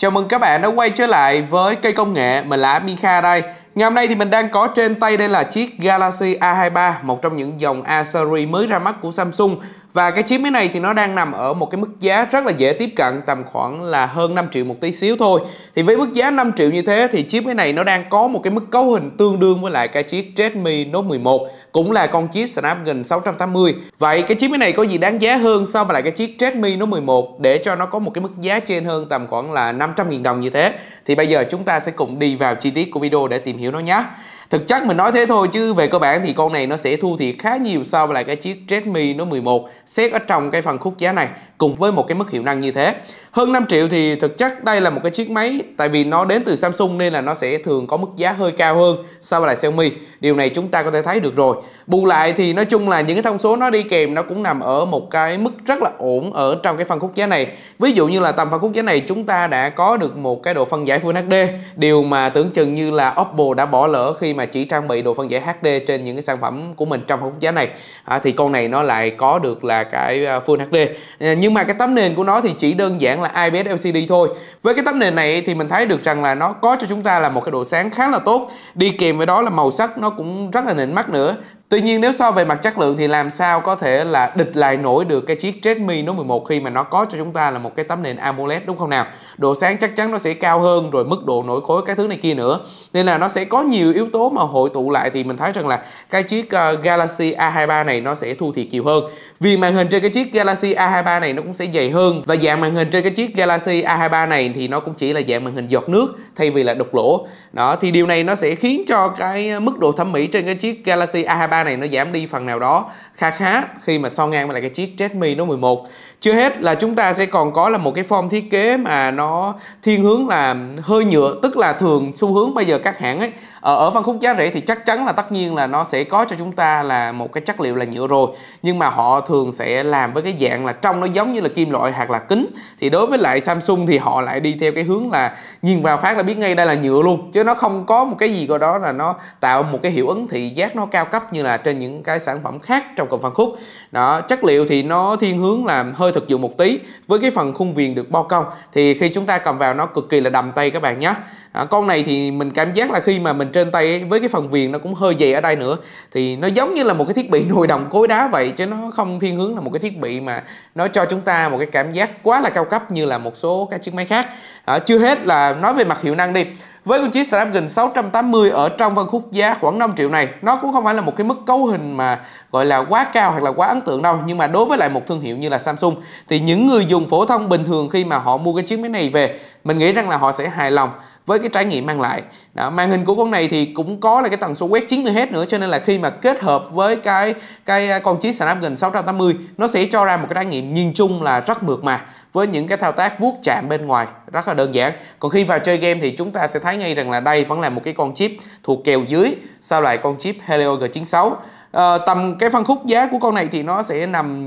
Chào mừng các bạn đã quay trở lại với cây công nghệ, mình là Mikha đây Ngày hôm nay thì mình đang có trên tay đây là chiếc Galaxy A23 Một trong những dòng A series mới ra mắt của Samsung và cái chiếc máy này thì nó đang nằm ở một cái mức giá rất là dễ tiếp cận tầm khoảng là hơn 5 triệu một tí xíu thôi. Thì với mức giá 5 triệu như thế thì chiếc máy này nó đang có một cái mức cấu hình tương đương với lại cái chiếc Redmi Note 11 cũng là con chiếc Snapdragon 680. Vậy cái chiếc máy này có gì đáng giá hơn so với lại cái chiếc Redmi Note 11 để cho nó có một cái mức giá trên hơn tầm khoảng là 500.000 đồng như thế. Thì bây giờ chúng ta sẽ cùng đi vào chi tiết của video để tìm hiểu nó nhé thực chất mình nói thế thôi chứ về cơ bản thì con này nó sẽ thu thiệt khá nhiều so với lại cái chiếc Redmi Note 11 xét ở trong cái phần khúc giá này cùng với một cái mức hiệu năng như thế hơn 5 triệu thì thực chất đây là một cái chiếc máy tại vì nó đến từ Samsung nên là nó sẽ thường có mức giá hơi cao hơn so với lại Xiaomi điều này chúng ta có thể thấy được rồi bù lại thì nói chung là những cái thông số nó đi kèm nó cũng nằm ở một cái mức rất là ổn ở trong cái phân khúc giá này ví dụ như là tầm phân khúc giá này chúng ta đã có được một cái độ phân giải Full HD điều mà tưởng chừng như là Oppo đã bỏ lỡ khi mà chỉ trang bị độ phân giải HD trên những cái sản phẩm của mình trong phân khúc giá này à, thì con này nó lại có được là cái à, Full HD à, nhưng mà cái tấm nền của nó thì chỉ đơn giản là IPS LCD thôi với cái tấm nền này thì mình thấy được rằng là nó có cho chúng ta là một cái độ sáng khá là tốt đi kèm với đó là màu sắc nó cũng rất là nền mắt nữa Tuy nhiên nếu so về mặt chất lượng thì làm sao có thể là địch lại nổi được cái chiếc Redmi Note 11 khi mà nó có cho chúng ta là một cái tấm nền AMOLED đúng không nào? Độ sáng chắc chắn nó sẽ cao hơn rồi mức độ nổi khối cái thứ này kia nữa. Nên là nó sẽ có nhiều yếu tố mà hội tụ lại thì mình thấy rằng là cái chiếc ờ, Galaxy A23 này nó sẽ thu thiệt nhiều hơn. Vì màn hình trên cái chiếc Galaxy A23 này nó cũng sẽ dày hơn và dạng màn hình trên cái chiếc Galaxy A23 này thì nó cũng chỉ là dạng màn hình giọt nước thay vì là đục lỗ. Đó thì điều này nó sẽ khiến cho cái mức độ thẩm mỹ trên cái chiếc Galaxy A23 này nó giảm đi phần nào đó khá khá khi mà so ngang với lại cái chiếc Redmi Note 11 chưa hết là chúng ta sẽ còn có là một cái form thiết kế mà nó thiên hướng là hơi nhựa tức là thường xu hướng bây giờ các hãng ấy Ờ, ở phân khúc giá rẻ thì chắc chắn là tất nhiên là nó sẽ có cho chúng ta là một cái chất liệu là nhựa rồi nhưng mà họ thường sẽ làm với cái dạng là trong nó giống như là kim loại hoặc là kính thì đối với lại Samsung thì họ lại đi theo cái hướng là nhìn vào phát là biết ngay đây là nhựa luôn chứ nó không có một cái gì gọi đó là nó tạo một cái hiệu ứng thị giác nó cao cấp như là trên những cái sản phẩm khác trong cùng phân khúc đó chất liệu thì nó thiên hướng là hơi thực dụng một tí với cái phần khung viền được bao cong thì khi chúng ta cầm vào nó cực kỳ là đầm tay các bạn nhé à, con này thì mình cảm giác là khi mà mình trên tay ấy, với cái phần viền nó cũng hơi dày ở đây nữa thì nó giống như là một cái thiết bị nồi đồng cối đá vậy chứ nó không thiên hướng là một cái thiết bị mà nó cho chúng ta một cái cảm giác quá là cao cấp như là một số các chiếc máy khác à, chưa hết là nói về mặt hiệu năng đi với con chiếc Snapdragon 680 ở trong phân khúc giá khoảng 5 triệu này nó cũng không phải là một cái mức cấu hình mà gọi là quá cao hoặc là quá ấn tượng đâu nhưng mà đối với lại một thương hiệu như là Samsung thì những người dùng phổ thông bình thường khi mà họ mua cái chiếc máy này về mình nghĩ rằng là họ sẽ hài lòng với cái trải nghiệm mang lại đó, màn hình của con này thì cũng có là cái tần số quét 90Hz nữa cho nên là khi mà kết hợp với cái cái à, con chiếc Snapdragon 680 nó sẽ cho ra một cái trải nghiệm nhìn chung là rất mượt mà với những cái thao tác vuốt chạm bên ngoài rất là đơn giản còn khi vào chơi game thì chúng ta sẽ thấy ngay rằng là đây vẫn là một cái con chip thuộc kèo dưới sau lại con chip Helio G96 à, ờ, tầm cái phân khúc giá của con này thì nó sẽ nằm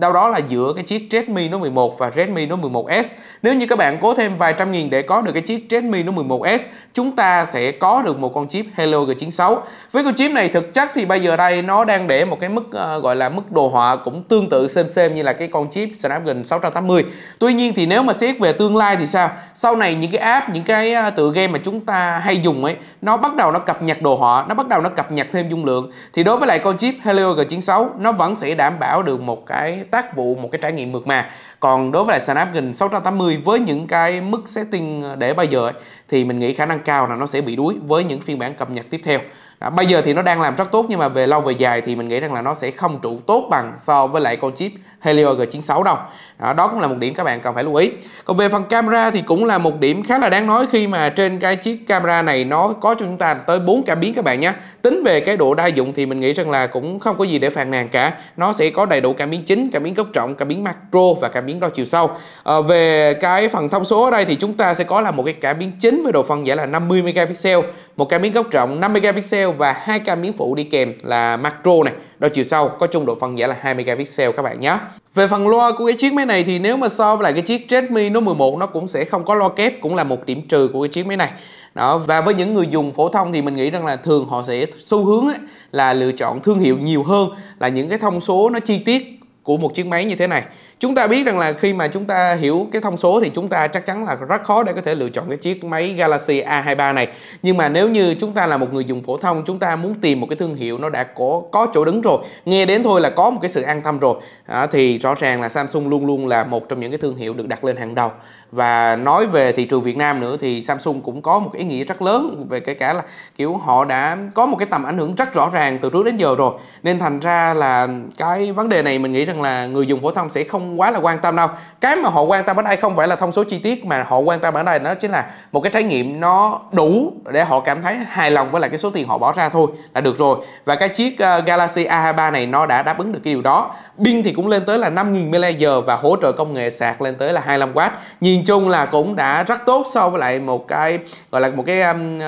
đâu đó là giữa cái chiếc Redmi Note 11 và Redmi Note 11s. Nếu như các bạn cố thêm vài trăm nghìn để có được cái chiếc Redmi Note 11s, chúng ta sẽ có được một con chip Helio G96. Với con chip này thực chất thì bây giờ đây nó đang để một cái mức uh, gọi là mức đồ họa cũng tương tự xem xem như là cái con chip Snapdragon 680 tuy nhiên thì nếu mà xét về tương lai thì sao sau này những cái app những cái à, tựa game mà chúng ta hay dùng ấy nó bắt đầu nó cập nhật đồ họa nó bắt đầu nó cập nhật thêm dung lượng thì đối với lại con chip Helio G96 nó vẫn sẽ đảm bảo được một cái tác vụ một cái trải nghiệm mượt mà còn đối với lại Snapdragon 680 với những cái mức setting để bây giờ ấy, thì mình nghĩ khả năng cao là nó sẽ bị đuối với những phiên bản cập nhật tiếp theo à, bây giờ thì nó đang làm rất tốt nhưng mà về lâu về dài thì mình nghĩ rằng là nó sẽ không trụ tốt bằng so với lại con chip Helio G96 đâu à, đó cũng là một điểm các bạn cần phải lưu ý còn về phần camera thì cũng là một điểm khá là đáng nói khi mà trên cái chiếc camera này nó có cho chúng ta tới 4 cảm biến các bạn nhé tính về cái độ đa dụng thì mình nghĩ rằng là cũng không có gì để phàn nàn cả nó sẽ có đầy đủ cảm biến chính cảm biến góc rộng cảm biến macro và cảm biến đo chiều sâu à, về cái phần thông số ở đây thì chúng ta sẽ có là một cái cảm biến chính với độ phân giải là 50 megapixel một cảm biến góc rộng 50 megapixel megapixel và hai cam miếng phụ đi kèm là macro này đo chiều sâu có chung độ phân giải là 2 megapixel các bạn nhé về phần loa của cái chiếc máy này thì nếu mà so với lại cái chiếc Redmi Note 11 nó cũng sẽ không có loa kép cũng là một điểm trừ của cái chiếc máy này đó và với những người dùng phổ thông thì mình nghĩ rằng là thường họ sẽ xu hướng ấy, là lựa chọn thương hiệu nhiều hơn là những cái thông số nó chi tiết của một chiếc máy như thế này chúng ta biết rằng là khi mà chúng ta hiểu cái thông số thì chúng ta chắc chắn là rất khó để có thể lựa chọn cái chiếc máy Galaxy A23 này nhưng mà nếu như chúng ta là một người dùng phổ thông chúng ta muốn tìm một cái thương hiệu nó đã có có chỗ đứng rồi nghe đến thôi là có một cái sự an tâm rồi à, thì rõ ràng là Samsung luôn luôn là một trong những cái thương hiệu được đặt lên hàng đầu và nói về thị trường Việt Nam nữa thì Samsung cũng có một cái ý nghĩa rất lớn về cái cả là kiểu họ đã có một cái tầm ảnh hưởng rất rõ ràng từ trước đến giờ rồi nên thành ra là cái vấn đề này mình nghĩ rằng rằng là người dùng phổ thông sẽ không quá là quan tâm đâu cái mà họ quan tâm ở đây không phải là thông số chi tiết mà họ quan tâm ở đây nó chính là một cái trải nghiệm nó đủ để họ cảm thấy hài lòng với lại cái số tiền họ bỏ ra thôi là được rồi và cái chiếc ờ, Galaxy A23 này nó đã đáp ứng được cái điều đó pin thì cũng lên tới là 5.000 mAh và hỗ trợ công nghệ sạc lên tới là 25W nhìn chung là cũng đã rất tốt so với lại một cái gọi là một cái um,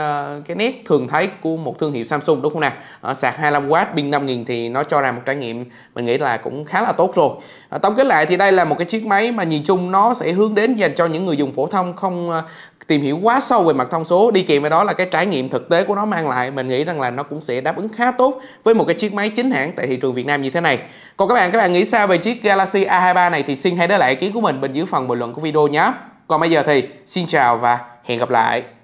cái nét thường thấy của một thương hiệu Samsung đúng không nào uh, sạc 25W pin 5.000 thì nó cho ra một trải nghiệm mình nghĩ là cũng khá là tốt tốt rồi à, tổng kết lại thì đây là một cái chiếc máy mà nhìn chung nó sẽ hướng đến dành cho những người dùng phổ thông không à, tìm hiểu quá sâu về mặt thông số đi kèm với đó là cái trải nghiệm thực tế của nó mang lại mình nghĩ rằng là nó cũng sẽ đáp ứng khá tốt với một cái chiếc máy chính hãng tại thị trường Việt Nam như thế này còn các bạn các bạn nghĩ sao về chiếc Galaxy A23 này thì xin hãy để lại ý kiến của mình bên dưới phần bình luận của video nhé còn bây giờ thì xin chào và hẹn gặp lại